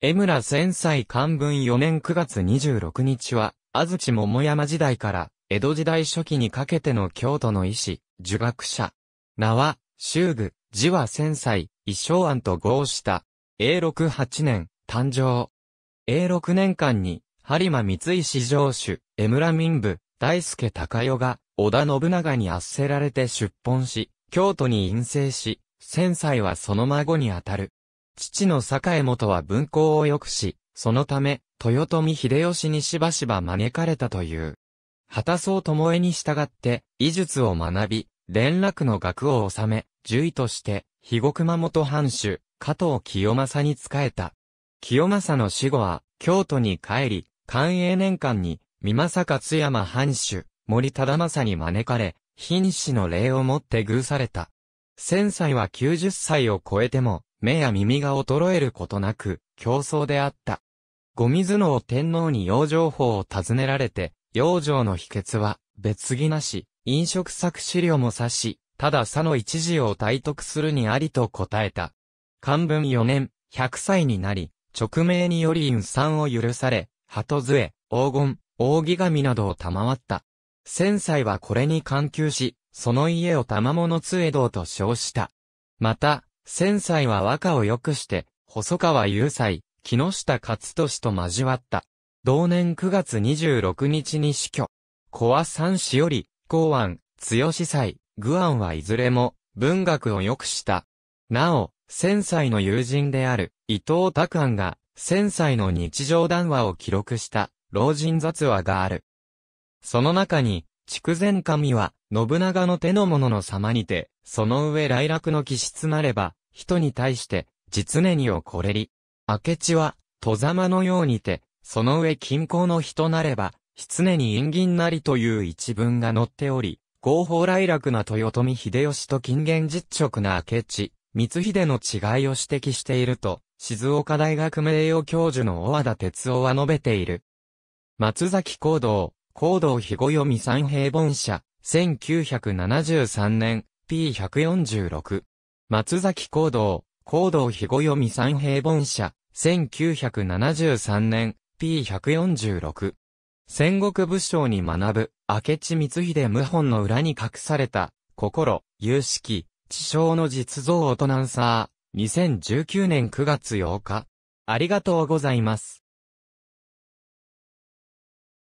江村千歳漢文4年9月26日は、安土桃山時代から、江戸時代初期にかけての京都の医師、儒学者。名は、修具、字は千歳、衣装案と合した。永禄8年、誕生。永禄年間に、播磨三井城主、江村民部、大助高代が、織田信長に圧せられて出奔し、京都に陰性し、千歳はその孫にあたる。父の栄元は文校を良くし、そのため、豊臣秀吉にしばしば招かれたという。果たとも巴に従って、医術を学び、連絡の学を収め、獣医として、肥後熊本藩主、加藤清正に仕えた。清正の死後は、京都に帰り、寛永年間に、三政勝山藩主、森忠政に招かれ、瀕死の礼をもって偶された。千歳は90歳を超えても、目や耳が衰えることなく、競争であった。後水の天皇に養生法を尋ねられて、養生の秘訣は、別儀なし、飲食作資料も指し、ただ佐の一時を体得するにありと答えた。漢文4年、100歳になり、直命により運算を許され、鳩杖、黄金、扇神などを賜った。千歳はこれに関求し、その家を玉物杖道と称した。また、千歳は和歌を良くして、細川雄斎、木下勝利と交わった。同年9月26日に死去。小和三氏より、公安、強司祭、愚安はいずれも、文学を良くした。なお、千歳の友人である、伊藤拓安が、千歳の日常談話を記録した、老人雑話がある。その中に、筑前神は、信長の手の者の様にて、その上来楽の気質なれば、人に対して、実ねにをこれり。明智は、戸ざまのようにて、その上近郊の人なれば、失ねに陰銀なりという一文が載っており、合法来楽な豊臣秀吉と近現実直な明智、光秀の違いを指摘していると、静岡大学名誉教授の小和田哲夫は述べている。松崎行動、行動肥後読み三平本社、1973年、P146。松崎行動、行動日後読み三平本社、1973年、P146。戦国武将に学ぶ、明智光秀謀反の裏に隠された、心、有識、地性の実像オトナンサー、2019年9月8日。ありがとうございます。